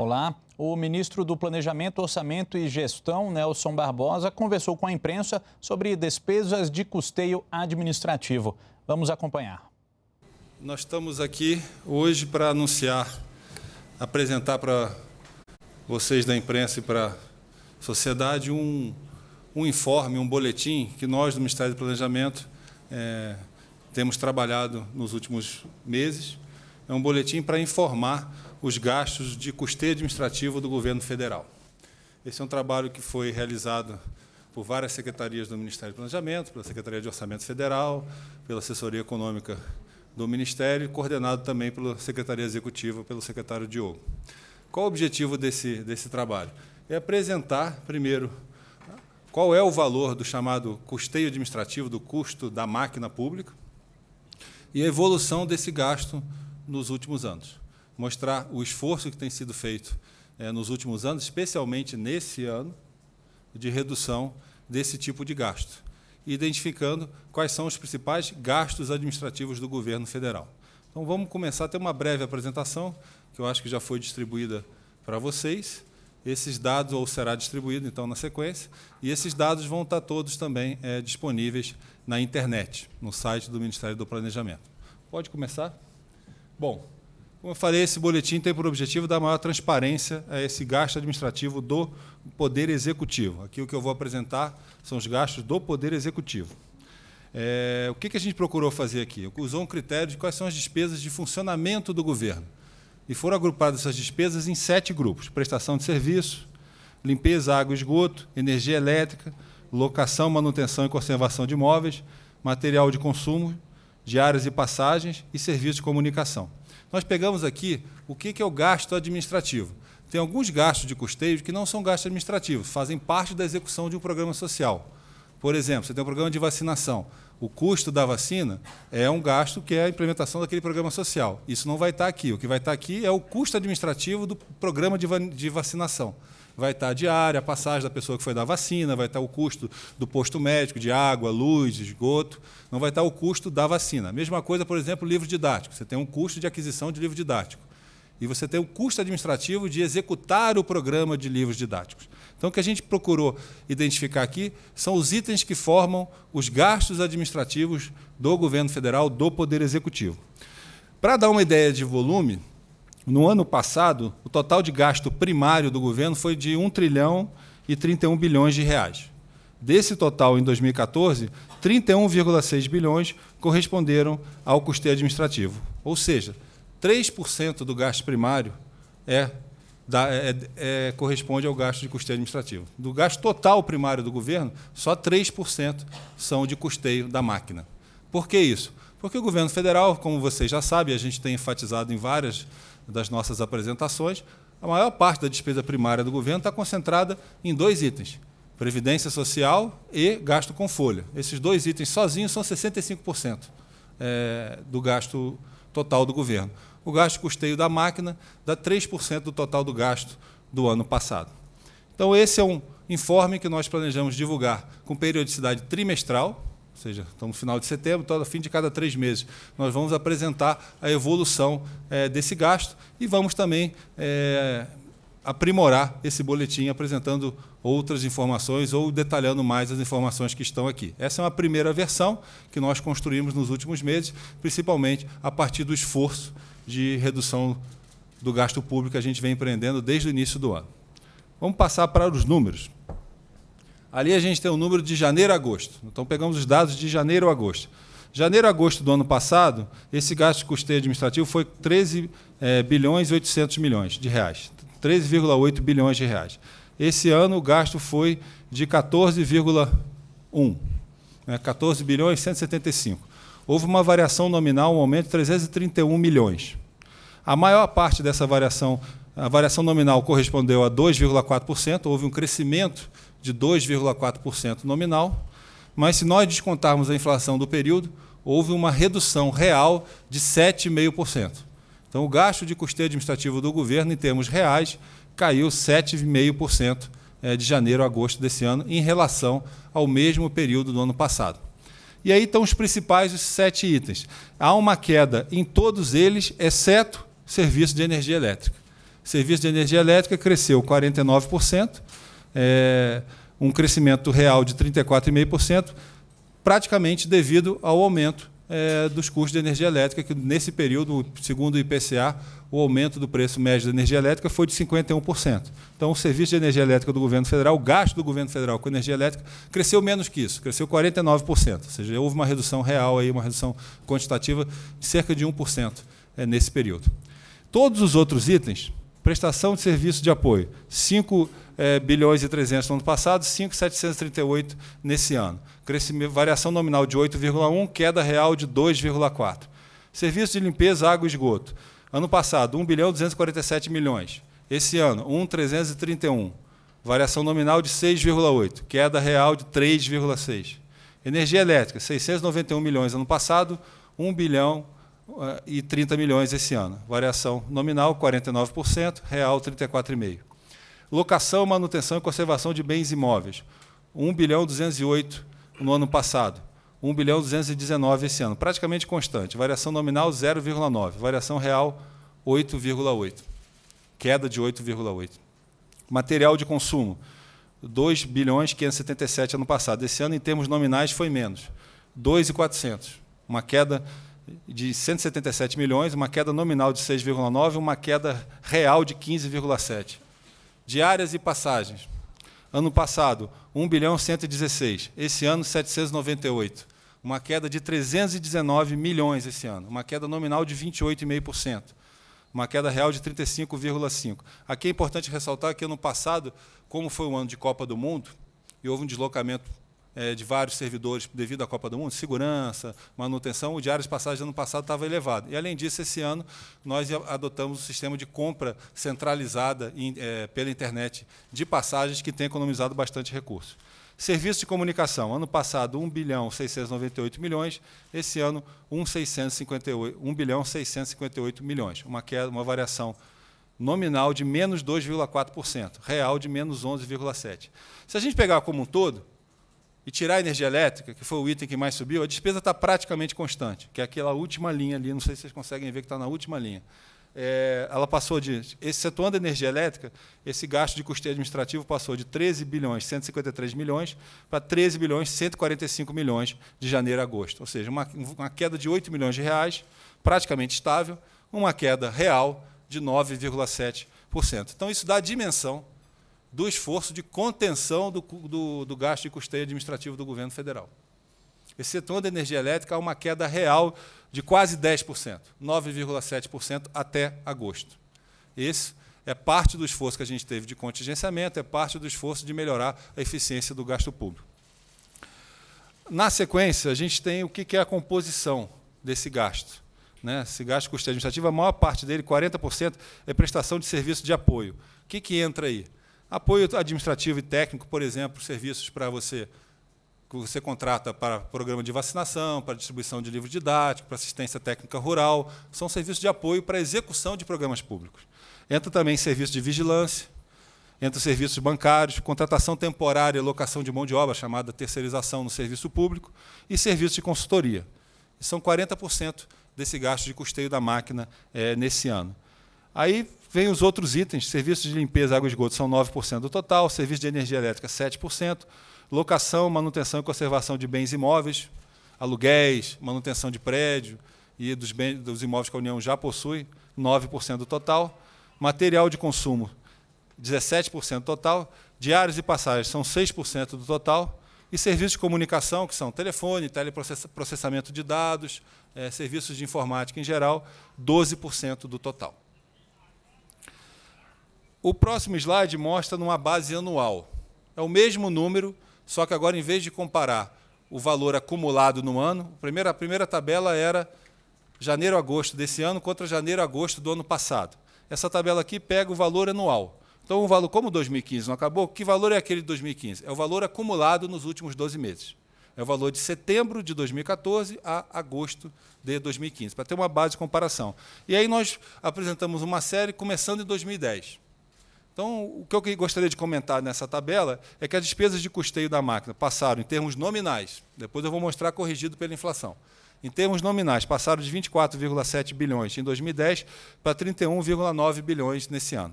Olá. O ministro do Planejamento, Orçamento e Gestão, Nelson Barbosa, conversou com a imprensa sobre despesas de custeio administrativo. Vamos acompanhar. Nós estamos aqui hoje para anunciar, apresentar para vocês da imprensa e para a sociedade um, um informe, um boletim que nós do Ministério do Planejamento é, temos trabalhado nos últimos meses. É um boletim para informar os gastos de custeio administrativo do governo federal. Esse é um trabalho que foi realizado por várias secretarias do Ministério do Planejamento, pela Secretaria de Orçamento Federal, pela Assessoria Econômica do Ministério, coordenado também pela Secretaria Executiva, pelo secretário Diogo. Qual o objetivo desse, desse trabalho? É apresentar, primeiro, qual é o valor do chamado custeio administrativo, do custo da máquina pública, e a evolução desse gasto nos últimos anos mostrar o esforço que tem sido feito é, nos últimos anos, especialmente nesse ano, de redução desse tipo de gasto, identificando quais são os principais gastos administrativos do governo federal. Então vamos começar a ter uma breve apresentação, que eu acho que já foi distribuída para vocês. Esses dados, ou será distribuído, então, na sequência, e esses dados vão estar todos também é, disponíveis na internet, no site do Ministério do Planejamento. Pode começar? Bom, como eu falei, esse boletim tem por objetivo dar maior transparência a esse gasto administrativo do Poder Executivo. Aqui o que eu vou apresentar são os gastos do Poder Executivo. É, o que, a gente procurou fazer aqui? Usou um critério de quais são as despesas de funcionamento do governo. E foram agrupadas essas despesas em sete grupos: prestação de serviço, limpeza, água e esgoto, energia elétrica, locação, manutenção e conservação de imóveis, material de consumo, diárias e passagens e serviços de comunicação. Nós pegamos aqui o que é o gasto administrativo. Tem alguns gastos de custeio que não são gastos administrativos, fazem parte da execução de um programa social. Por exemplo, você tem um programa de vacinação. O custo da vacina é um gasto que é a implementação daquele programa social. Isso não vai estar aqui. O que vai estar aqui é o custo administrativo do programa de vacinação vai estar a diária, a passagem da pessoa que foi dar vacina, vai estar o custo do posto médico, de água, luz, esgoto, não vai estar o custo da vacina. Mesma coisa, por exemplo, livro didático. Você tem um custo de aquisição de livro didático. E você tem o um custo administrativo de executar o programa de livros didáticos. Então, o que a gente procurou identificar aqui são os itens que formam os gastos administrativos do governo federal, do Poder Executivo. Para dar uma ideia de volume, no ano passado, o total de gasto primário do governo foi de 1 trilhão e 31 bilhões de reais. Desse total, em 2014, 31,6 bilhões corresponderam ao custeio administrativo. Ou seja, 3% do gasto primário é, é, é, é, corresponde ao gasto de custeio administrativo. Do gasto total primário do governo, só 3% são de custeio da máquina. Por que isso? Porque o governo federal, como vocês já sabem, a gente tem enfatizado em várias das nossas apresentações, a maior parte da despesa primária do governo está concentrada em dois itens: Previdência Social e gasto com folha. Esses dois itens sozinhos são 65% eh, do gasto total do governo. O gasto custeio da máquina dá 3% do total do gasto do ano passado. Então, esse é um informe que nós planejamos divulgar com periodicidade trimestral, ou seja, estamos no final de setembro, então, no fim de cada três meses, nós vamos apresentar a evolução é, desse gasto e vamos também é, aprimorar esse boletim apresentando outras informações ou detalhando mais as informações que estão aqui. Essa é uma primeira versão que nós construímos nos últimos meses, principalmente a partir do esforço de redução do gasto público que a gente vem empreendendo desde o início do ano. Vamos passar para os números. Ali a gente tem o um número de janeiro a agosto. Então pegamos os dados de janeiro a agosto. Janeiro a agosto do ano passado, esse gasto de custeio administrativo foi 13 é, eh, bilhões e 800 milhões de reais. 13,8 bilhões de reais. Esse ano o gasto foi de 14,1, né, 14 bilhões e 175. Houve uma variação nominal, um aumento de 331 milhões. A maior parte dessa variação, a variação nominal correspondeu a 2,4%, houve um crescimento de 2,4% nominal, mas se nós descontarmos a inflação do período, houve uma redução real de 7,5%. Então, o gasto de custeio administrativo do governo, em termos reais, caiu 7,5% eh, de janeiro a agosto desse ano, em relação ao mesmo período do ano passado. E aí estão os principais os sete itens. Há uma queda em todos eles, exceto serviço de energia elétrica. serviço de energia elétrica cresceu 49%, é, um crescimento real de 34,5%, praticamente devido ao aumento é, dos custos de energia elétrica, que nesse período, segundo o IPCA, o aumento do preço médio da energia elétrica foi de 51%. Então, o serviço de energia elétrica do governo federal, o gasto do governo federal com energia elétrica, cresceu menos que isso, cresceu 49%. Ou seja, houve uma redução real, aí, uma redução quantitativa de cerca de 1% é, nesse período. Todos os outros itens, prestação de serviço de apoio, 5 é, bilhões e 300 no ano passado, 5,738 nesse ano. Crescimento, variação nominal de 8,1, queda real de 2,4. Serviço de limpeza, água e esgoto. Ano passado, 1 bilhão 247 milhões. Esse ano, 1,331. Variação nominal de 6,8, queda real de 3,6. Energia elétrica, 691 milhões ano passado, 1 bilhão é, e 30 milhões esse ano. Variação nominal 49%, real 34,5%. Locação, manutenção e conservação de bens imóveis. 1 bilhão 208 no ano passado. 1 bilhão 219 esse ano. Praticamente constante. Variação nominal 0,9. Variação real 8,8. Queda de 8,8. Material de consumo. 2 bilhões 577 ano passado. Esse ano, em termos nominais, foi menos. 2,400. Uma queda de 177 milhões, uma queda nominal de 6,9, uma queda real de 15,7. Diárias e passagens. Ano passado, 1 bilhão 116. Esse ano, 798. Uma queda de 319 milhões esse ano. Uma queda nominal de 28,5%. Uma queda real de 35,5%. Aqui é importante ressaltar que ano passado, como foi um ano de Copa do Mundo, e houve um deslocamento é, de vários servidores devido à Copa do Mundo, segurança, manutenção, o diário de passagem ano passado estava elevado. E, além disso, esse ano nós adotamos um sistema de compra centralizada é, pela internet de passagens que tem economizado bastante recursos. Serviço de comunicação, ano passado 1 bilhão 698 milhões, esse ano 1, 658, 1 bilhão 658 milhões, uma, queda, uma variação nominal de menos 2,4%, real de menos 11,7%. Se a gente pegar como um todo, e tirar a energia elétrica, que foi o item que mais subiu, a despesa está praticamente constante, que é aquela última linha ali, não sei se vocês conseguem ver que está na última linha. É, ela passou de, excetuando a energia elétrica, esse gasto de custeio administrativo passou de 13 bilhões 153 milhões para 13 bilhões 145 milhões de janeiro a agosto. Ou seja, uma, uma queda de 8 milhões de reais, praticamente estável, uma queda real de 9,7%. Então, isso dá a dimensão do esforço de contenção do, do, do gasto de custeio administrativo do governo federal. Esse setor da energia elétrica há uma queda real de quase 10%, 9,7% até agosto. Esse é parte do esforço que a gente teve de contingenciamento, é parte do esforço de melhorar a eficiência do gasto público. Na sequência, a gente tem o que é a composição desse gasto. Né? Esse gasto custeio administrativo, a maior parte dele, 40%, é prestação de serviço de apoio. O que, que entra aí? Apoio administrativo e técnico, por exemplo, serviços para você que você contrata para programa de vacinação, para distribuição de livro didático, para assistência técnica rural, são serviços de apoio para a execução de programas públicos. Entra também serviço de vigilância, entra serviços bancários, contratação temporária e locação de mão de obra, chamada terceirização no serviço público, e serviços de consultoria. São 40% desse gasto de custeio da máquina é, nesse ano. Aí vem os outros itens. Serviços de limpeza, água e esgoto são 9% do total, serviço de energia elétrica 7%, locação, manutenção e conservação de bens imóveis, aluguéis, manutenção de prédio e dos, bens, dos imóveis que a União já possui, 9% do total, material de consumo, 17% total, diários e passagens são 6% do total, e serviços de comunicação, que são telefone, teleprocessamento de dados, é, serviços de informática em geral, 12% do total. O próximo slide mostra numa base anual. É o mesmo número, só que agora, em vez de comparar o valor acumulado no ano, a primeira, a primeira tabela era janeiro agosto desse ano contra janeiro agosto do ano passado. Essa tabela aqui pega o valor anual. Então, o valor, como 2015 não acabou, que valor é aquele de 2015? É o valor acumulado nos últimos 12 meses. É o valor de setembro de 2014 a agosto de 2015, para ter uma base de comparação. E aí nós apresentamos uma série começando em 2010. Então, o que eu gostaria de comentar nessa tabela é que as despesas de custeio da máquina passaram, em termos nominais, depois eu vou mostrar corrigido pela inflação, em termos nominais, passaram de 24,7 bilhões em 2010 para 31,9 bilhões nesse ano.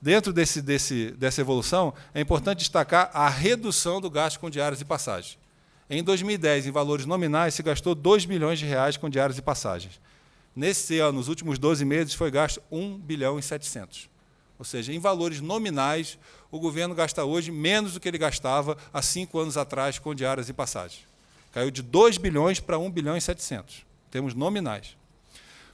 Dentro desse, desse, dessa evolução, é importante destacar a redução do gasto com diárias e passagens. Em 2010, em valores nominais, se gastou 2 bilhões de reais com diárias e passagens. Nesse ano, nos últimos 12 meses, foi gasto 1 bilhão e 700. Ou seja, em valores nominais, o governo gasta hoje menos do que ele gastava há cinco anos atrás com diárias e passagens. Caiu de 2 bilhões para 1 bilhão e 700, temos nominais.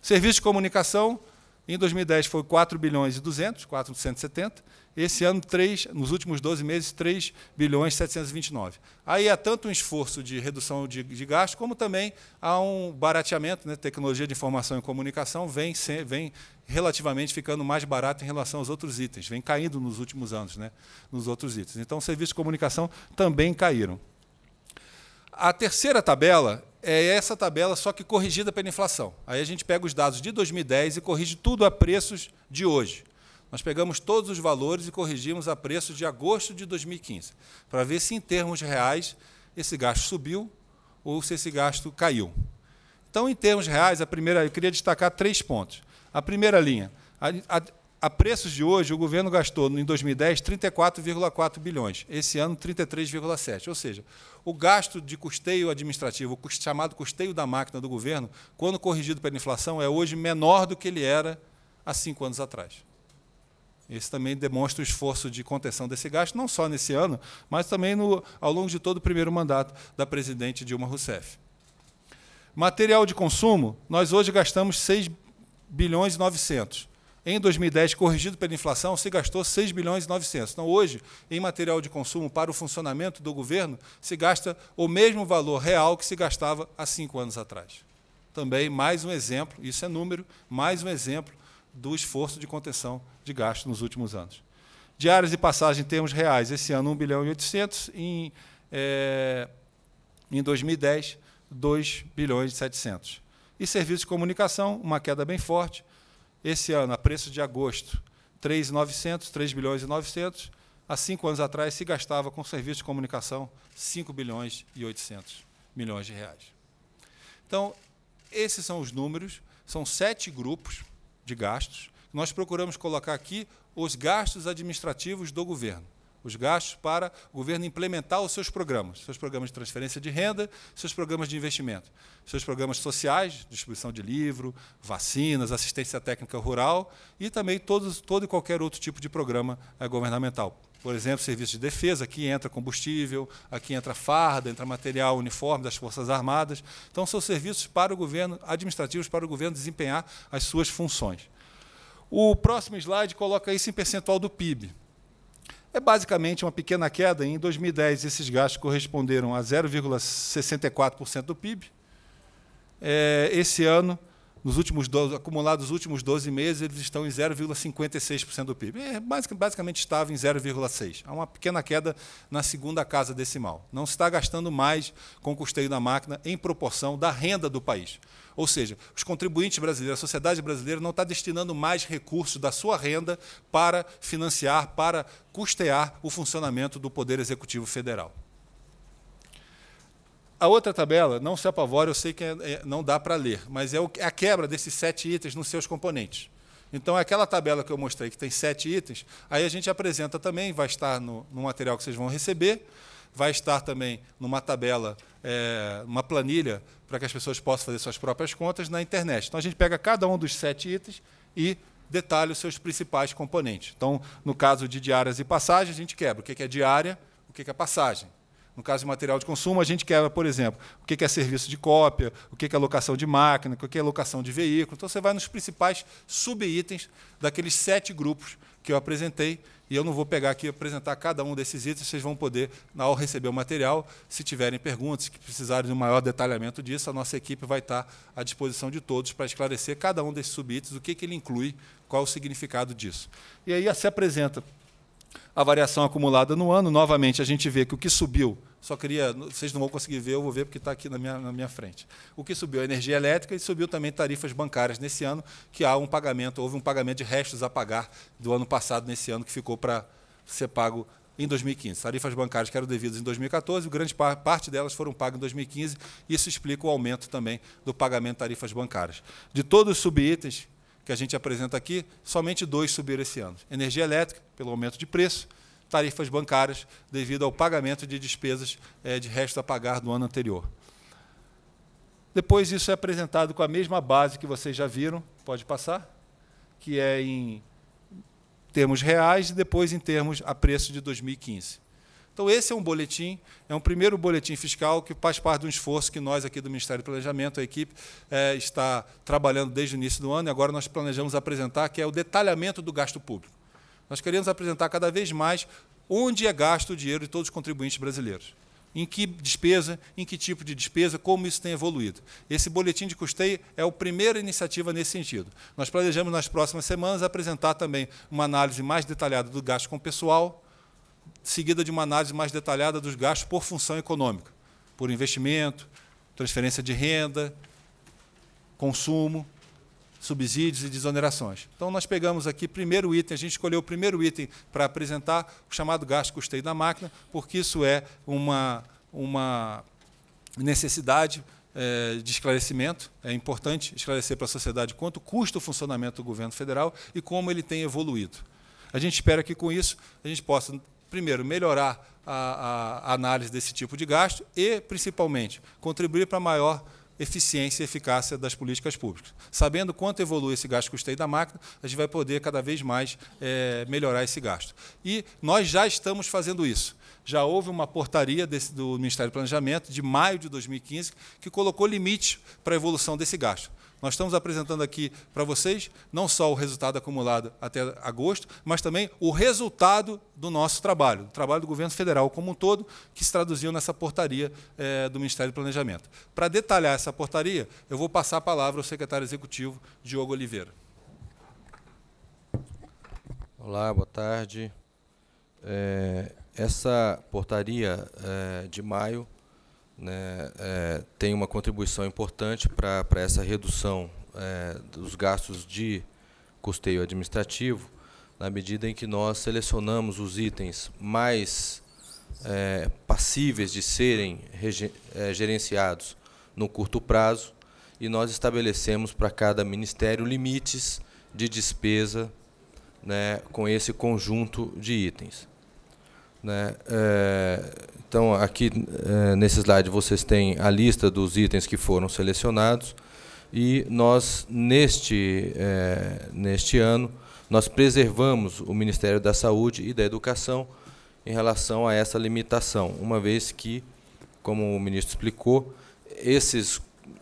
Serviço de comunicação, em 2010 foi 4 bilhões e 200, 470, esse ano, 3, nos últimos 12 meses, 3 bilhões 729. Aí há tanto um esforço de redução de, de gasto, como também há um barateamento, né? tecnologia de informação e comunicação vem, vem relativamente ficando mais barato em relação aos outros itens, vem caindo nos últimos anos, né? nos outros itens. Então, serviços de comunicação também caíram. A terceira tabela é essa tabela, só que corrigida pela inflação. Aí a gente pega os dados de 2010 e corrige tudo a preços de hoje nós pegamos todos os valores e corrigimos a preço de agosto de 2015, para ver se, em termos reais, esse gasto subiu ou se esse gasto caiu. Então, em termos reais, a primeira, eu queria destacar três pontos. A primeira linha, a, a, a preços de hoje, o governo gastou em 2010 34,4 bilhões, esse ano 33,7. Ou seja, o gasto de custeio administrativo, o chamado custeio da máquina do governo, quando corrigido pela inflação, é hoje menor do que ele era há cinco anos atrás. Esse também demonstra o esforço de contenção desse gasto, não só nesse ano, mas também no, ao longo de todo o primeiro mandato da presidente Dilma Rousseff. Material de consumo, nós hoje gastamos 6 bilhões e 900. Em 2010, corrigido pela inflação, se gastou 6 bilhões e 900. Então, hoje, em material de consumo para o funcionamento do governo, se gasta o mesmo valor real que se gastava há cinco anos atrás. Também mais um exemplo, isso é número, mais um exemplo do esforço de contenção de gasto nos últimos anos. Diárias de passagem em termos reais, esse ano 1 bilhão e 800, em, é, em 2010, 2 bilhões e 700. E serviços de comunicação, uma queda bem forte. Esse ano, a preço de agosto, 3,900, 3 bilhões e 900. Há cinco anos atrás, se gastava com serviços de comunicação 5 bilhões e 800 milhões de reais. Então, esses são os números, são sete grupos de gastos. Nós procuramos colocar aqui os gastos administrativos do governo os gastos para o governo implementar os seus programas, seus programas de transferência de renda, seus programas de investimento, seus programas sociais, distribuição de livro, vacinas, assistência técnica rural e também todo, todo e qualquer outro tipo de programa eh, governamental. Por exemplo, serviço de defesa, aqui entra combustível, aqui entra farda, entra material uniforme das Forças Armadas. Então, são serviços para o governo, administrativos para o governo desempenhar as suas funções. O próximo slide coloca isso em percentual do PIB. É basicamente uma pequena queda. Em 2010, esses gastos corresponderam a 0,64% do PIB. É, esse ano, nos últimos 12, acumulados nos últimos 12 meses, eles estão em 0,56% do PIB. É, basicamente estava em 0,6%. Há uma pequena queda na segunda casa decimal. Não se está gastando mais com o custeio da máquina em proporção da renda do país. Ou seja, os contribuintes brasileiros, a sociedade brasileira não está destinando mais recursos da sua renda para financiar, para custear o funcionamento do Poder Executivo Federal. A outra tabela, não se apavore, eu sei que é, é, não dá para ler, mas é, o, é a quebra desses sete itens nos seus componentes. Então, aquela tabela que eu mostrei, que tem sete itens, aí a gente apresenta também, vai estar no, no material que vocês vão receber, vai estar também numa tabela, é, uma planilha, para que as pessoas possam fazer suas próprias contas na internet. Então, a gente pega cada um dos sete itens e detalha os seus principais componentes. Então, no caso de diárias e passagens, a gente quebra o que é diária, o que é passagem. No caso de material de consumo, a gente quer, por exemplo, o que é serviço de cópia, o que é locação de máquina, o que é locação de veículo. Então, você vai nos principais subitens daqueles sete grupos que eu apresentei. E eu não vou pegar aqui e apresentar cada um desses itens, vocês vão poder, ao receber o material, se tiverem perguntas, que precisarem de um maior detalhamento disso, a nossa equipe vai estar à disposição de todos para esclarecer cada um desses subitens, o que, que ele inclui, qual o significado disso. E aí se apresenta a variação acumulada no ano. Novamente, a gente vê que o que subiu, só queria, vocês não vão conseguir ver, eu vou ver porque está aqui na minha, na minha frente. O que subiu é a energia elétrica e subiu também tarifas bancárias nesse ano, que há um pagamento, houve um pagamento de restos a pagar do ano passado nesse ano que ficou para ser pago em 2015. Tarifas bancárias que eram devidas em 2014, grande parte delas foram pagas em 2015, e isso explica o aumento também do pagamento de tarifas bancárias. De todos os subitens que a gente apresenta aqui, somente dois subiram esse ano: energia elétrica, pelo aumento de preço, tarifas bancárias, devido ao pagamento de despesas é, de resto a pagar do ano anterior. Depois, isso é apresentado com a mesma base que vocês já viram, pode passar, que é em termos reais e depois em termos a preço de 2015. Então, esse é um boletim, é um primeiro boletim fiscal que faz parte de um esforço que nós, aqui do Ministério do Planejamento, a equipe, é, está trabalhando desde o início do ano e agora nós planejamos apresentar, que é o detalhamento do gasto público. Nós queremos apresentar cada vez mais onde é gasto o dinheiro de todos os contribuintes brasileiros. Em que despesa, em que tipo de despesa, como isso tem evoluído. Esse boletim de custeio é a primeira iniciativa nesse sentido. Nós planejamos nas próximas semanas apresentar também uma análise mais detalhada do gasto com pessoal, seguida de uma análise mais detalhada dos gastos por função econômica, por investimento, transferência de renda, consumo, subsídios e desonerações. Então, nós pegamos aqui primeiro item, a gente escolheu o primeiro item para apresentar, o chamado gasto custeio da máquina, porque isso é uma, uma necessidade eh, de esclarecimento. É importante esclarecer para a sociedade quanto custa o funcionamento do governo federal e como ele tem evoluído. A gente espera que com isso a gente possa primeiro, melhorar a, a análise desse tipo de gasto e, principalmente, contribuir para maior eficiência e eficácia das políticas públicas. Sabendo quanto evolui esse gasto custeio da máquina, a gente vai poder cada vez mais é, melhorar esse gasto. E nós já estamos fazendo isso. Já houve uma portaria desse, do Ministério do Planejamento, de maio de 2015, que colocou limite para a evolução desse gasto. Nós estamos apresentando aqui para vocês não só o resultado acumulado até agosto, mas também o resultado do nosso trabalho, do trabalho do governo federal como um todo, que se traduziu nessa portaria é, do Ministério do Planejamento. Para detalhar essa portaria, eu vou passar a palavra ao secretário executivo, Diogo Oliveira. Olá, boa tarde. É, essa portaria é, de maio né, é, tem uma contribuição importante para essa redução é, dos gastos de custeio administrativo, na medida em que nós selecionamos os itens mais é, passíveis de serem é, gerenciados no curto prazo e nós estabelecemos para cada ministério limites de despesa né, com esse conjunto de itens. Né? É, então, aqui é, nesse slide vocês têm a lista dos itens que foram selecionados e nós, neste, é, neste ano, nós preservamos o Ministério da Saúde e da Educação em relação a essa limitação, uma vez que, como o ministro explicou, esses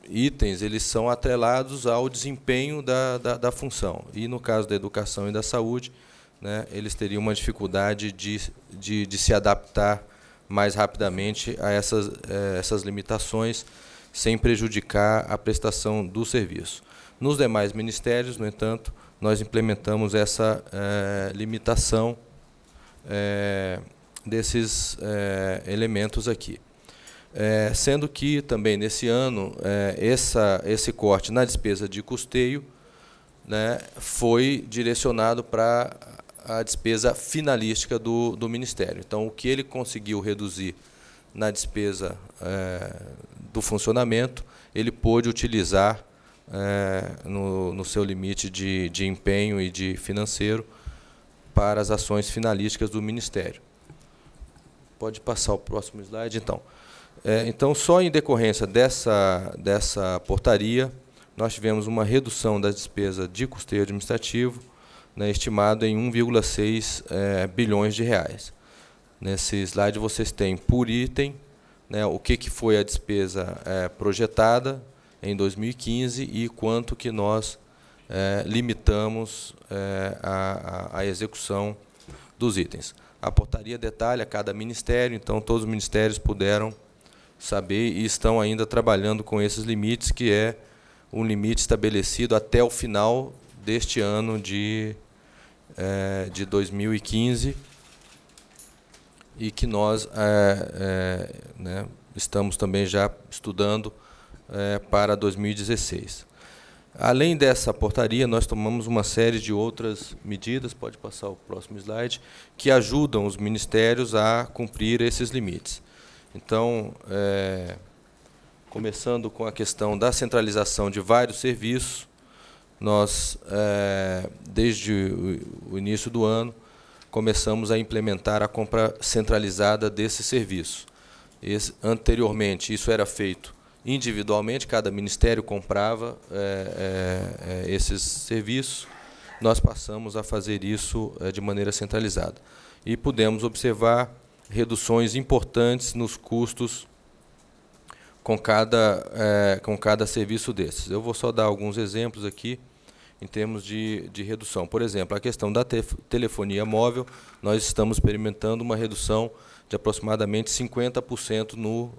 itens eles são atrelados ao desempenho da, da, da função. E, no caso da educação e da saúde, né, eles teriam uma dificuldade de, de, de se adaptar mais rapidamente a essas, eh, essas limitações, sem prejudicar a prestação do serviço. Nos demais ministérios, no entanto, nós implementamos essa eh, limitação eh, desses eh, elementos aqui. Eh, sendo que também nesse ano eh, essa, esse corte na despesa de custeio né, foi direcionado para a despesa finalística do, do Ministério. Então, o que ele conseguiu reduzir na despesa é, do funcionamento, ele pôde utilizar é, no, no, seu limite de, de empenho e de financeiro para as ações finalísticas do Ministério. Pode passar o próximo slide, então. É, então, só em decorrência dessa, dessa portaria, nós tivemos uma redução da despesa de custeio administrativo né, estimado em 1,6 é, bilhões de reais. Nesse slide vocês têm por item né, o que, que foi a despesa é, projetada em 2015 e quanto que nós é, limitamos é, a, a execução dos itens. A portaria detalha cada ministério, então todos os ministérios puderam saber e estão ainda trabalhando com esses limites, que é um limite estabelecido até o final deste ano de é, de 2015 e que nós é, é, né, estamos também já estudando é, para 2016. Além dessa portaria, nós tomamos uma série de outras medidas, pode passar o próximo slide, que ajudam os ministérios a cumprir esses limites. Então, é, começando com a questão da centralização de vários serviços, nós, é, desde o início do ano, começamos a implementar a compra centralizada desse serviço. Esse, anteriormente, isso era feito individualmente, cada ministério comprava é, é, é esses serviços. Nós passamos a fazer isso é, de maneira centralizada. E pudemos observar reduções importantes nos custos com cada, é, com cada serviço desses. Eu vou só dar alguns exemplos aqui em termos de, de redução. Por exemplo, a questão da telefonia móvel, nós estamos experimentando uma redução de aproximadamente 50% no,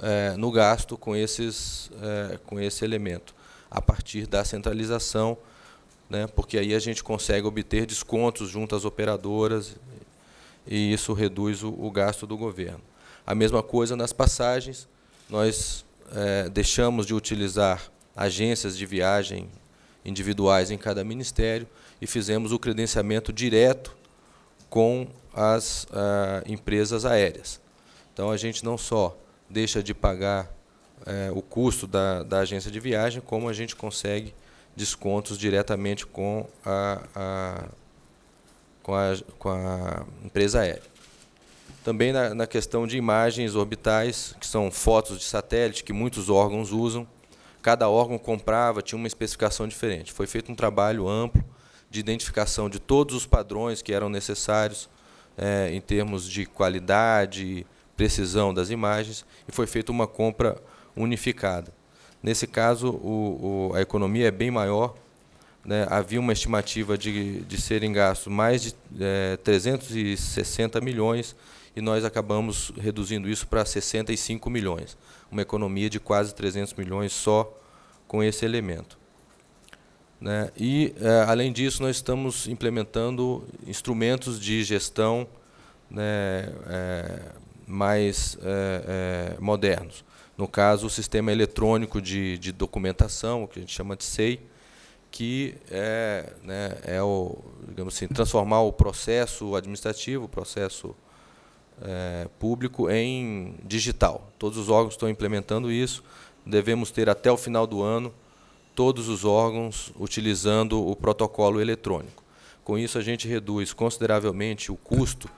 eh, no gasto com, esses, é, com esse elemento, a partir da centralização, né, porque aí a gente consegue obter descontos junto às operadoras e isso reduz o, o gasto do governo. A mesma coisa nas passagens, nós é, deixamos de utilizar agências de viagem individuais em cada ministério e fizemos o credenciamento direto com as ah, empresas aéreas. Então a gente não só deixa de pagar eh, o custo da, da, agência de viagem, como a gente consegue descontos diretamente com a, a, com a, com a empresa aérea. Também na, na questão de imagens orbitais, que são fotos de satélite que muitos órgãos usam, cada órgão comprava, tinha uma especificação diferente. Foi feito um trabalho amplo de identificação de todos os padrões que eram necessários é, em termos de qualidade, precisão das imagens, e foi feita uma compra unificada. Nesse caso, o, o, a economia é bem maior. Né? Havia uma estimativa de, de serem gastos mais de é, eh, 360 milhões e nós acabamos reduzindo isso para 65 milhões, uma economia de quase 300 milhões só com esse elemento. Né? E, é, além disso, nós estamos implementando instrumentos de gestão né, é, mais é, modernos. No caso, o sistema eletrônico de, de, documentação, o que a gente chama de SEI, que é, né, é o, digamos assim, transformar o processo administrativo, o processo é, público em digital. Todos os órgãos estão implementando isso. Devemos ter até o final do ano todos os órgãos utilizando o protocolo eletrônico. Com isso, a gente reduz consideravelmente o custo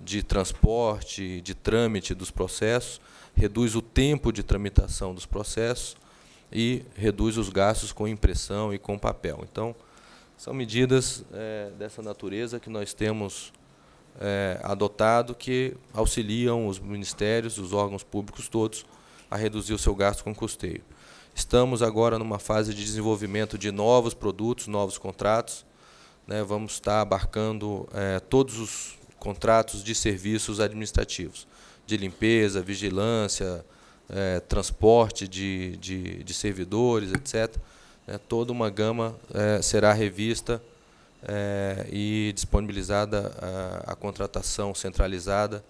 de transporte, de trâmite dos processos, reduz o tempo de tramitação dos processos e reduz os gastos com impressão e com papel. Então, são medidas é, dessa natureza que nós temos é, adotado que auxiliam os ministérios, os órgãos públicos todos a reduzir o seu gasto com custeio. Estamos agora numa fase de desenvolvimento de novos produtos, novos contratos. Né, vamos estar abarcando é, todos os contratos de serviços administrativos, de limpeza, vigilância, é, transporte de, de, de, servidores, etc. É, né? toda uma gama é, será revista é, e disponibilizada a, eh, a contratação centralizada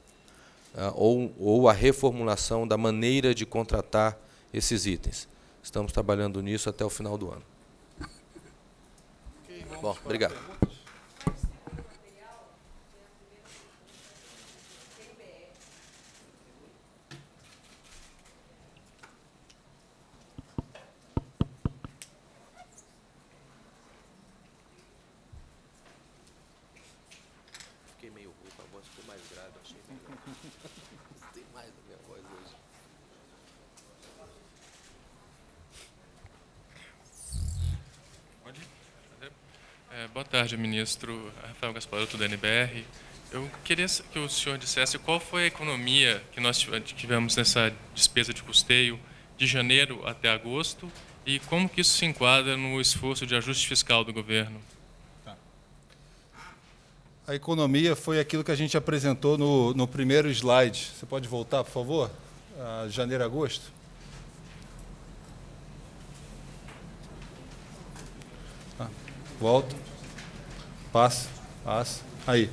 a, eh, ou, ou a reformulação da maneira de contratar esses itens. Estamos trabalhando nisso até o final do ano. Okay, Bom, obrigado. tarde, ministro Rafael Gasparotto, do NBR. Eu queria que o senhor dissesse qual foi a economia que nós tivemos nessa despesa de custeio de janeiro até agosto e como que isso se enquadra no esforço de ajuste fiscal do governo. Tá. A economia foi aquilo que a gente apresentou no, no primeiro slide. Você pode voltar, por favor? A janeiro, agosto. Tá. volto. Passa, passa. Aí,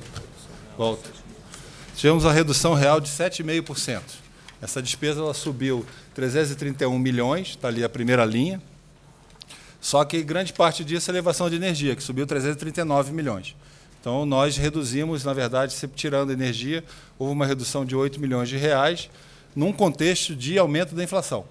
volta. Tivemos uma redução real de 7,5%. Essa despesa ela subiu 331 milhões, está ali a primeira linha. Só que grande parte disso é elevação de energia, que subiu 339 milhões. Então nós reduzimos, na verdade, sempre tirando energia, houve uma redução de 8 milhões de reais num contexto de aumento da inflação.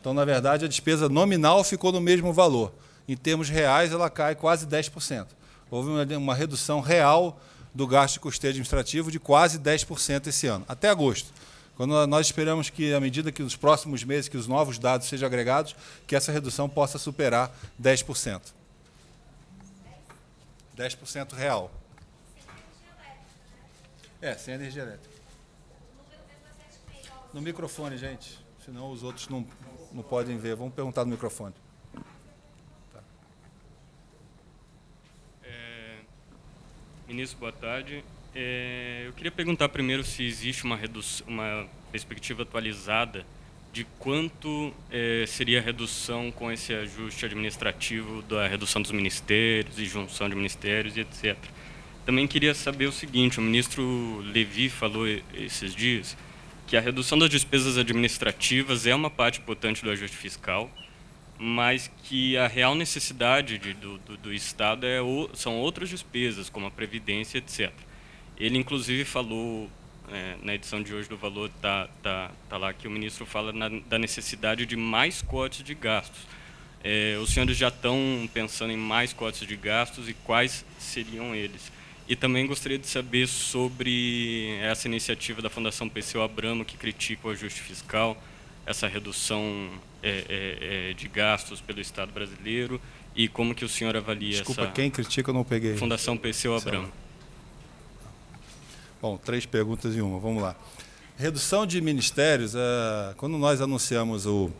Então, na verdade, a despesa nominal ficou no mesmo valor. Em termos reais, ela cai quase 10% houve uma, uma redução real do gasto de custeio administrativo de quase 10% esse ano, até agosto. Quando nós esperamos que, à medida que nos próximos meses, que os novos dados sejam agregados, que essa redução possa superar 10%. 10% real. É, sem energia elétrica. No microfone, gente, senão os outros não, não podem ver. Vamos perguntar no microfone. Ministro, boa tarde. É, eu queria perguntar primeiro se existe uma, uma perspectiva atualizada de quanto é, seria a redução com esse ajuste administrativo da redução dos ministérios e junção de ministérios e etc. Também queria saber o seguinte, o ministro Levi falou esses dias que a redução das despesas administrativas é uma parte importante do ajuste fiscal, mas que a real necessidade de, do, do, do, Estado é o, são outras despesas, como a Previdência, etc. Ele, inclusive, falou, é, na edição de hoje do Valor, está tá, tá lá que o ministro fala na, da necessidade de mais cortes de gastos. É, os senhores já estão pensando em mais cortes de gastos e quais seriam eles? E também gostaria de saber sobre essa iniciativa da Fundação PCO Abramo, que critica o ajuste fiscal, essa redução é, é, é, de gastos pelo Estado brasileiro e como que o senhor avalia Desculpa, essa... quem critica eu não peguei. Fundação Perseu Abrão. Bom, três perguntas em uma, vamos lá. Redução de ministérios, é, quando nós anunciamos o,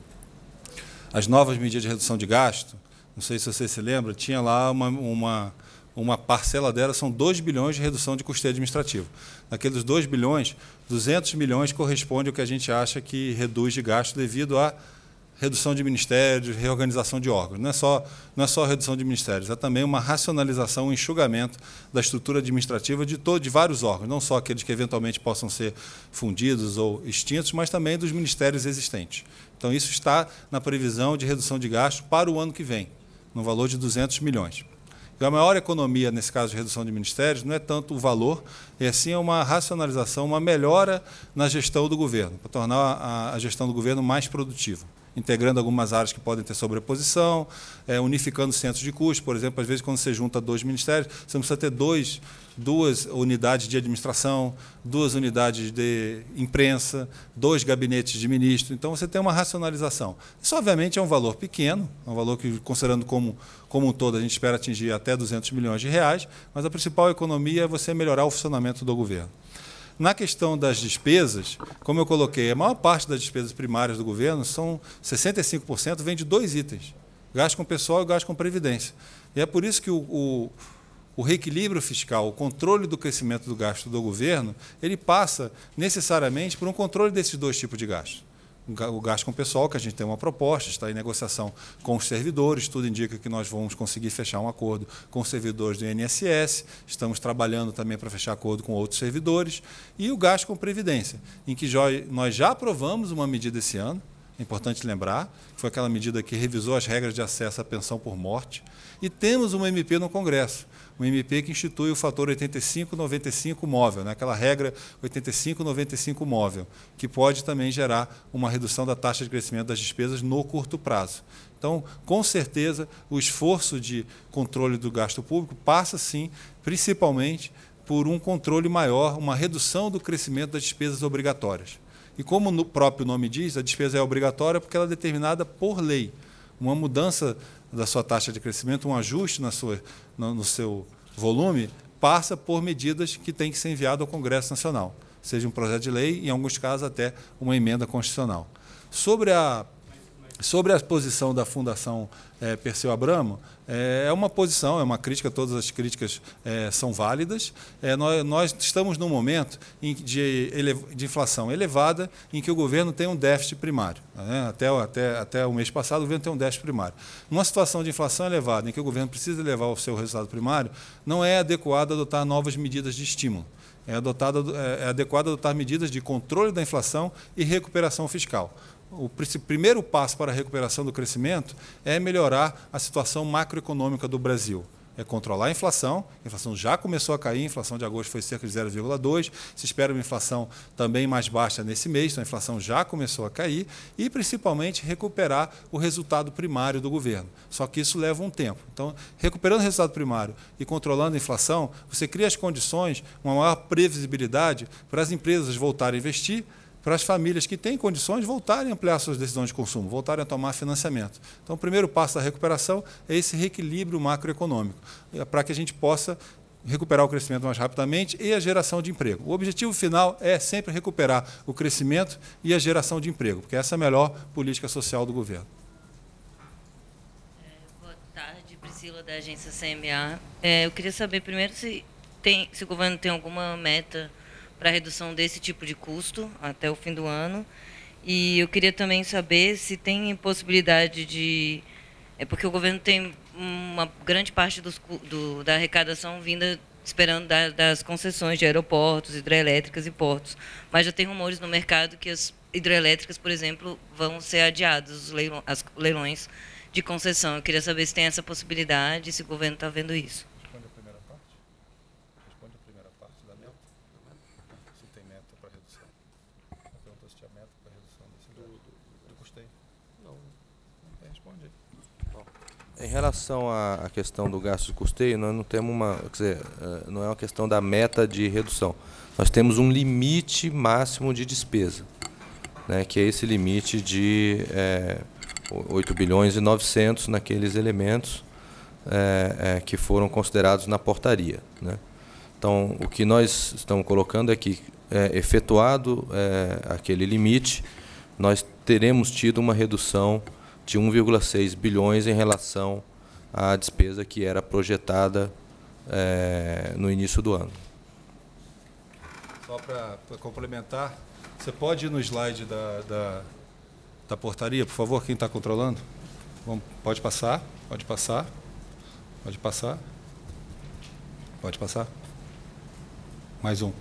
as novas medidas de redução de gasto, não sei se você se lembra, tinha lá uma, uma, uma parcela dela, são 2 bilhões de redução de custeio administrativo. Daqueles 2 bilhões, 200 milhões corresponde ao que a gente acha que reduz de gasto devido a redução de ministérios, reorganização de órgãos. Não é só, não é só redução de ministérios, é também uma racionalização, um enxugamento da estrutura administrativa de, todo, de vários órgãos, não só aqueles que eventualmente possam ser fundidos ou extintos, mas também dos ministérios existentes. Então, isso está na previsão de redução de gastos para o ano que vem, no valor de 200 milhões. E a maior economia, nesse caso de redução de ministérios, não é tanto o valor, e sim é uma racionalização, uma melhora na gestão do governo, para tornar a, a gestão do governo mais produtiva integrando algumas áreas que podem ter sobreposição, é, unificando centros de custo, por exemplo, às vezes quando você junta dois ministérios, você não precisa ter dois, duas unidades de administração, duas unidades de imprensa, dois gabinetes de ministro, então você tem uma racionalização. Isso, obviamente, é um valor pequeno, é um valor que, considerando como, como um todo, a gente espera atingir até 200 milhões de reais, mas a principal economia é você melhorar o funcionamento do governo. Na questão das despesas, como eu coloquei, a maior parte das despesas primárias do governo são 65% vem de dois itens: gasto com pessoal e gasto com previdência. E é por isso que o, o, o reequilíbrio fiscal, o controle do crescimento do gasto do governo, ele passa necessariamente por um controle desses dois tipos de gastos o gasto com o pessoal, que a gente tem uma proposta, está em negociação com os servidores, tudo indica que nós vamos conseguir fechar um acordo com os servidores do INSS, estamos trabalhando também para fechar acordo com outros servidores, e o gasto com previdência, em que nós já aprovamos uma medida esse ano, é importante lembrar, foi aquela medida que revisou as regras de acesso à pensão por morte. E temos uma MP no Congresso, uma MP que institui o fator 85-95 móvel, né? aquela regra 85-95 móvel, que pode também gerar uma redução da taxa de crescimento das despesas no curto prazo. Então, com certeza, o esforço de controle do gasto público passa, sim, principalmente por um controle maior, uma redução do crescimento das despesas obrigatórias. E como o próprio nome diz, a despesa é obrigatória porque ela é determinada por lei. Uma mudança da sua taxa de crescimento, um ajuste na sua, no seu volume, passa por medidas que têm que ser enviadas ao Congresso Nacional, seja um projeto de lei, em alguns casos até uma emenda constitucional. Sobre a sobre a posição da Fundação é, Perseu Abramo, eh, é, uma posição, é uma crítica, todas as críticas é, são válidas. É, nós, nós, estamos num momento de, de, inflação elevada em que o governo tem um déficit primário. Né? Até, até, até o mês passado, o governo tem um déficit primário. Numa situação de inflação elevada, em que o governo precisa elevar o seu resultado primário, não é adequado adotar novas medidas de estímulo é, é, é adequado adotar medidas de controle da inflação e recuperação fiscal o primeiro passo para a recuperação do crescimento é melhorar a situação macroeconômica do Brasil. É controlar a inflação. A inflação já começou a cair, a inflação de agosto foi cerca de 0,2. Se espera uma inflação também mais baixa nesse mês, então a inflação já começou a cair. E principalmente recuperar o resultado primário do governo. Só que isso leva um tempo. Então, recuperando o resultado primário e controlando a inflação, você cria as condições, uma maior previsibilidade para as empresas voltarem a investir, para as famílias que têm condições voltarem a ampliar suas decisões de consumo, voltarem a tomar financiamento. Então, o primeiro passo da recuperação é esse reequilíbrio macroeconômico, é, para que a gente possa recuperar o crescimento mais rapidamente e a geração de emprego. O objetivo final é sempre recuperar o crescimento e a geração de emprego, porque essa é a melhor política social do governo. É, boa tarde, Priscila, da agência CMA. É, eu queria saber primeiro se, tem, se o governo tem alguma meta para redução desse tipo de custo até o fim do ano. E eu queria também saber se tem possibilidade de. É porque o governo tem uma grande parte dos, do, da arrecadação vinda esperando da, das concessões de aeroportos, hidrelétricas e portos. Mas já tem rumores no mercado que as hidrelétricas, por exemplo, vão ser adiadas os leilões, as leilões de concessão. Eu queria saber se tem essa possibilidade, se o governo está vendo isso. para então, a redução. se tinha meta para redução desse do, do, do custeio. Não. Responde. Bom, em relação à questão do gasto de custeio, nós não temos uma, quer dizer, eh, não é uma questão da meta de redução. Nós temos um limite máximo de despesa, né, que é esse limite de é, eh, 8 bilhões e 900 naqueles elementos é, é, que foram considerados na portaria. Né. Então, o que nós estamos colocando é que é, efetuado é, aquele limite, nós teremos tido uma redução de 1,6 bilhões em relação à despesa que era projetada é, no início do ano. Só para complementar, você pode ir no slide da, da, da portaria, por favor, quem está controlando? Vamos, pode passar, pode passar, pode passar, pode passar. Mais um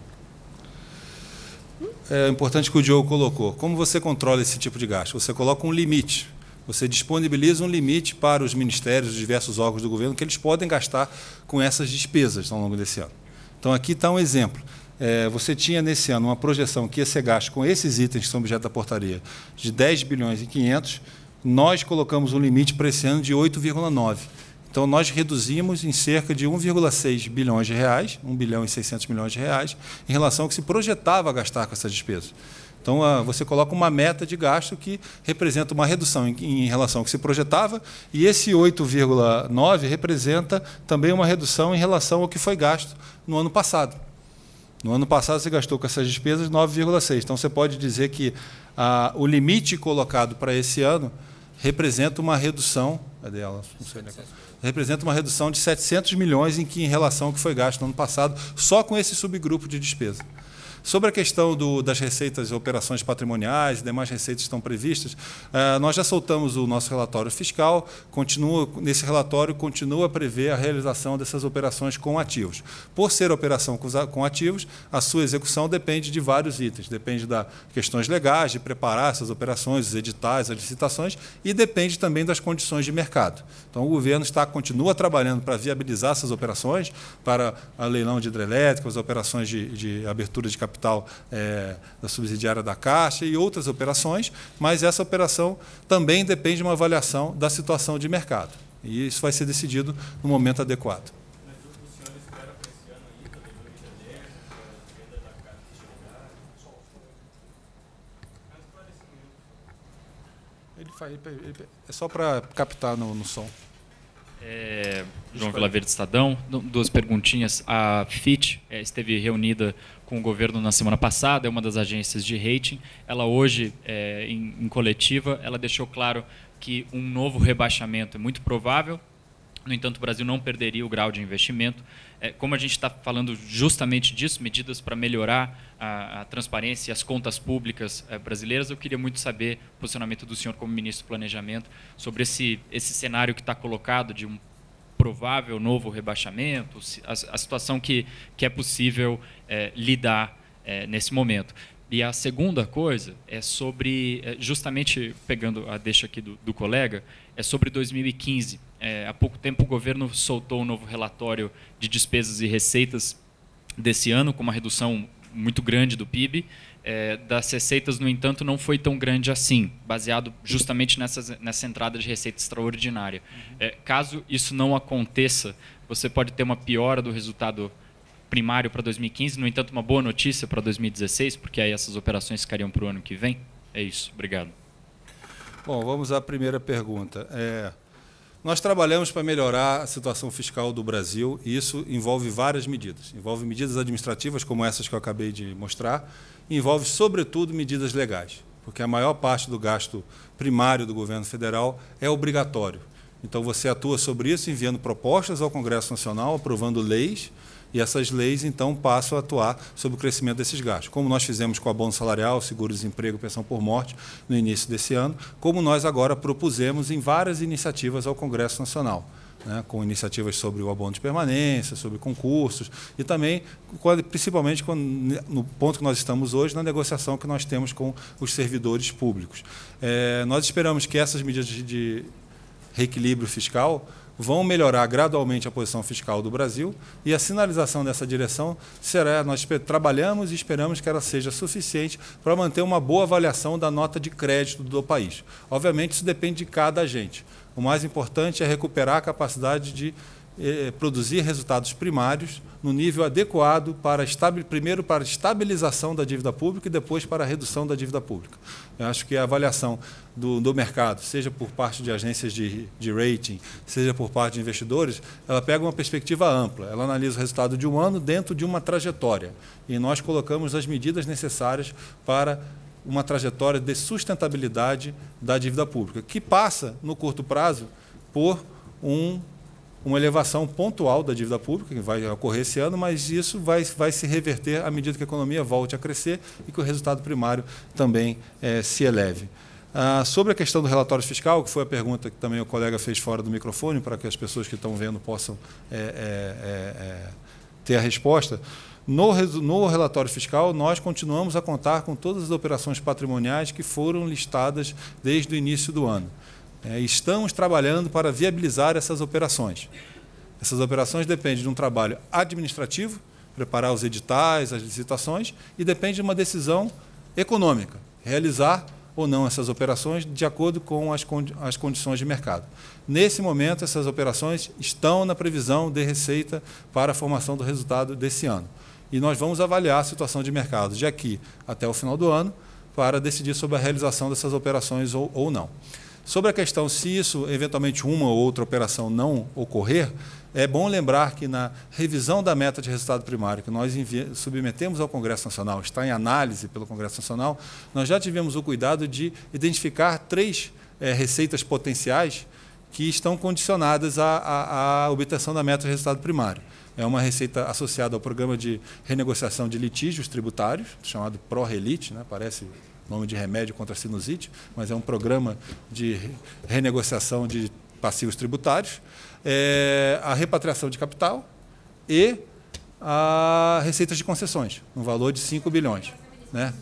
é importante que o Diogo colocou. Como você controla esse tipo de gasto? Você coloca um limite. Você disponibiliza um limite para os ministérios, os diversos órgãos do governo, que eles podem gastar com essas despesas ao longo desse ano. Então, aqui está um exemplo. É, você tinha nesse ano uma projeção que ia ser gasto com esses itens que são objeto da portaria de 10 bilhões e 500, nós colocamos um limite para esse ano de 8,9 então nós reduzimos em cerca de 1,6 bilhões de reais, 1 bilhão e 600 milhões de reais, em relação ao que se projetava gastar com essas despesas. Então ah, você coloca uma meta de gasto que representa uma redução em relação ao que se projetava, e esse 8,9 representa também uma redução em relação ao que foi gasto no ano passado. No ano passado você gastou com essas despesas 9,6. Então você pode dizer que ah, o limite colocado para esse ano representa uma redução. Cadê ela? Não sei onde é representa uma redução de 700 milhões em, que, em relação ao que foi gasto no ano passado, só com esse subgrupo de despesa. Sobre a questão do, das receitas, operações patrimoniais e demais receitas que estão previstas, eh, nós já soltamos o nosso relatório fiscal. Continua, nesse relatório, continua a prever a realização dessas operações com ativos. Por ser operação com ativos, a sua execução depende de vários itens. Depende das questões legais, de preparar essas operações, os editais, as licitações, e depende também das condições de mercado. Então, o governo está, continua trabalhando para viabilizar essas operações, para a ah, leilão de hidrelétricas, operações de, de abertura de capital capital é, da subsidiária da Caixa e outras operações, mas essa operação também depende de uma avaliação da situação de mercado. E isso vai ser decidido no momento adequado. é só para captar no, no som. É, João Vila Verde Estadão, duas perguntinhas. A FIT é, esteve reunida com o governo na semana passada, é uma das agências de rating. Ela hoje, é, em, em coletiva, ela deixou claro que um novo rebaixamento é muito provável, no entanto, o Brasil não perderia o grau de investimento. É, como a gente está falando justamente disso, medidas para melhorar a, a transparência e as contas públicas é, brasileiras, eu queria muito saber o posicionamento do senhor como ministro do Planejamento sobre esse, esse cenário que está colocado de um provável novo rebaixamento, a, a situação que, que é possível é, lidar é, nesse momento. E a segunda coisa é sobre, eh, justamente pegando a deixa aqui do, do colega, é sobre 2015. É, há pouco tempo o governo soltou um novo relatório de despesas e receitas desse ano, com uma redução muito grande do PIB é, das receitas, no entanto, não foi tão grande assim, baseado justamente nessas, nessa entrada de receita extraordinária. Uhum. É, caso isso não aconteça, você pode ter uma piora do resultado primário para 2015, no entanto, uma boa notícia para 2016, porque aí essas operações ficariam para o ano que vem? É isso, obrigado. Bom, vamos à primeira pergunta. É, nós trabalhamos para melhorar a situação fiscal do Brasil e isso envolve várias medidas. Envolve medidas administrativas, como essas que eu acabei de mostrar, envolve, sobretudo, medidas legais, porque a maior parte do gasto primário do governo federal é obrigatório. Então você atua sobre isso enviando propostas ao Congresso Nacional, aprovando leis, e essas leis então passam a atuar sobre o crescimento desses gastos. Como nós fizemos com a abono salarial, seguro-desemprego, pensão por morte no início desse ano, como nós agora propusemos em várias iniciativas ao Congresso Nacional né, com iniciativas sobre o abono de permanência, sobre concursos e também, principalmente no ponto que nós estamos hoje, na negociação que nós temos com os servidores públicos. É, nós esperamos que essas medidas de reequilíbrio fiscal vão melhorar gradualmente a posição fiscal do Brasil e a sinalização dessa direção será nós trabalhamos e esperamos que ela seja suficiente para manter uma boa avaliação da nota de crédito do país. Obviamente isso depende de cada agente. O mais importante é recuperar a capacidade de eh, eh produzir resultados primários no nível adequado para primeiro para a estabilização da dívida pública e depois para a redução da dívida pública. Eu acho que a avaliação do, do mercado, seja por parte de agências de, de rating, seja por parte de investidores, ela pega uma perspectiva ampla. Ela analisa o resultado de um ano dentro de uma trajetória. E nós colocamos as medidas necessárias para uma trajetória de sustentabilidade da dívida pública, que passa, no curto prazo, por um, uma elevação pontual da dívida pública, que vai ocorrer esse ano, mas isso vai, vai se reverter à medida que a economia volte a crescer e que o resultado primário também é, se eleve. Ah, sobre a questão do relatório fiscal, que foi a pergunta que também o colega fez fora do microfone, para que as pessoas que estão vendo possam é, é, ter a resposta. No, no, relatório fiscal, nós continuamos a contar com todas as operações patrimoniais que foram listadas desde o início do ano. É, estamos trabalhando para viabilizar essas operações. Essas operações dependem de um trabalho administrativo, preparar os editais, as licitações, e depende de uma decisão econômica, realizar ou não essas operações de acordo com as, as condições de mercado. Nesse momento, essas operações estão na previsão de receita para a formação do resultado desse ano e nós vamos avaliar a situação de mercado de aqui até o final do ano para decidir sobre a realização dessas operações ou, ou não. Sobre a questão se isso, eventualmente, uma ou outra operação não ocorrer, é bom lembrar que na revisão da meta de resultado primário que nós submetemos ao Congresso Nacional, está em análise pelo Congresso Nacional, nós já tivemos o cuidado de identificar três é, receitas potenciais que estão condicionadas à, à, à obtenção da meta de resultado primário é uma receita associada ao programa de renegociação de litígios tributários, chamado ProRelite, né? parece nome de remédio contra sinusite, mas é um programa de renegociação de passivos tributários, é, a repatriação de capital e a receitas de concessões, no um valor de 5 bilhões. Né?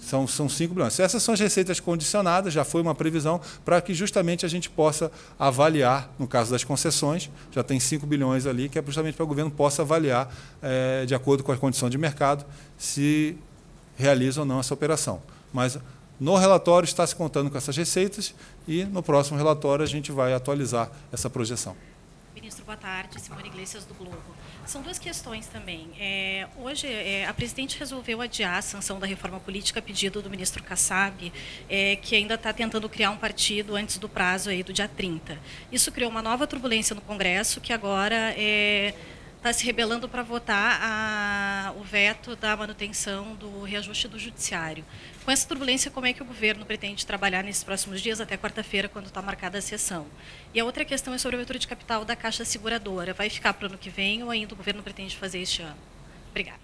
São, são 5 bilhões. Essas são as receitas condicionadas, já foi uma previsão, para que justamente a gente possa avaliar, no caso das concessões, já tem 5 bilhões ali, que é justamente para o governo possa avaliar, é, de acordo com a condição de mercado, se realiza ou não essa operação. Mas no relatório está se contando com essas receitas e no próximo relatório a gente vai atualizar essa projeção. Ministro, boa tarde. Simone Iglesias, do Globo. São duas questões também. É, hoje, é, a presidente resolveu adiar a sanção da reforma política a pedido do ministro Kassab, é, que ainda está tentando criar um partido antes do prazo aí do dia 30. Isso criou uma nova turbulência no Congresso, que agora é, está se rebelando para votar a, o veto da manutenção do reajuste do judiciário. Com essa turbulência, como é que o governo pretende trabalhar nesses próximos dias, até quarta-feira, quando está marcada a sessão? E a outra questão é sobre a abertura de capital da Caixa Seguradora. Vai ficar para o ano que vem ou ainda o governo pretende fazer este ano? Obrigada.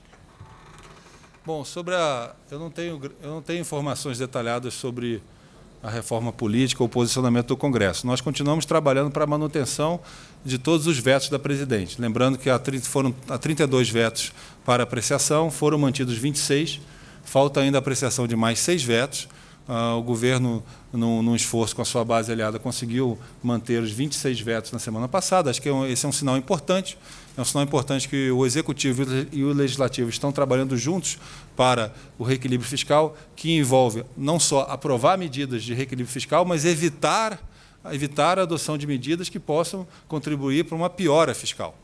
Bom, sobre a. Eu não tenho, eu não tenho informações detalhadas sobre a reforma política ou o posicionamento do Congresso. Nós continuamos trabalhando para a manutenção de todos os vetos da presidente. Lembrando que há 30, foram há 32 vetos para apreciação, foram mantidos 26, falta ainda a apreciação de mais seis vetos. Uh, o governo, num, num, esforço com a sua base aliada, conseguiu manter os 26 vetos na semana passada. Acho que é esse é um sinal importante então, é um sinal importante que o Executivo e o Legislativo estão trabalhando juntos para o reequilíbrio fiscal, que envolve não só aprovar medidas de reequilíbrio fiscal, mas evitar, evitar a adoção de medidas que possam contribuir para uma piora fiscal.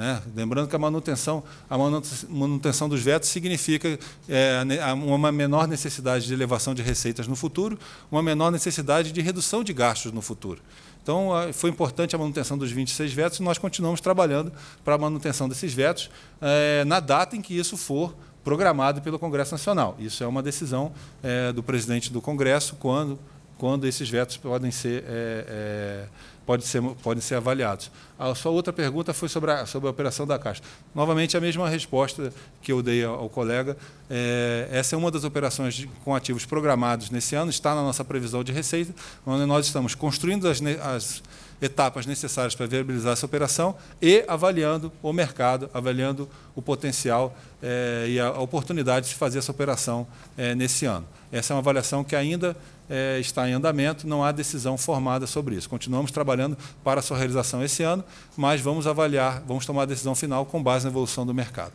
Né? Lembrando que a manutenção, a manutenção dos vetos significa é, uma menor necessidade de elevação de receitas no futuro, uma menor necessidade de redução de gastos no futuro. Então, foi importante a manutenção dos 26 vetos e nós continuamos trabalhando para a manutenção desses vetos é, na data em que isso for programado pelo Congresso Nacional. Isso é uma decisão é, do presidente do Congresso quando, quando esses vetos podem ser é, é, pode ser, podem ser avaliados. A sua outra pergunta foi sobre a, sobre a operação da Caixa. Novamente, a mesma resposta que eu dei ao, colega. É, essa é uma das operações de, com ativos programados nesse ano, está na nossa previsão de receita, onde nós estamos construindo as, as etapas necessárias para viabilizar essa operação e avaliando o mercado, avaliando o potencial eh, e a oportunidade de fazer essa operação eh, nesse ano. Essa é uma avaliação que ainda eh, está em andamento, não há decisão formada sobre isso. Continuamos trabalhando para a sua realização esse ano, mas vamos avaliar, vamos tomar a decisão final com base na evolução do mercado.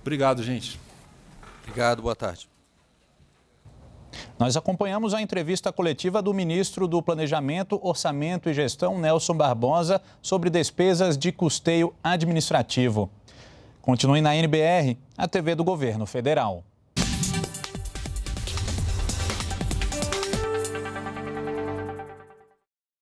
Obrigado, gente. Obrigado, boa tarde. Nós acompanhamos a entrevista coletiva do ministro do Planejamento, Orçamento e Gestão, Nelson Barbosa, sobre despesas de custeio administrativo. Continue na NBR, a TV do Governo Federal.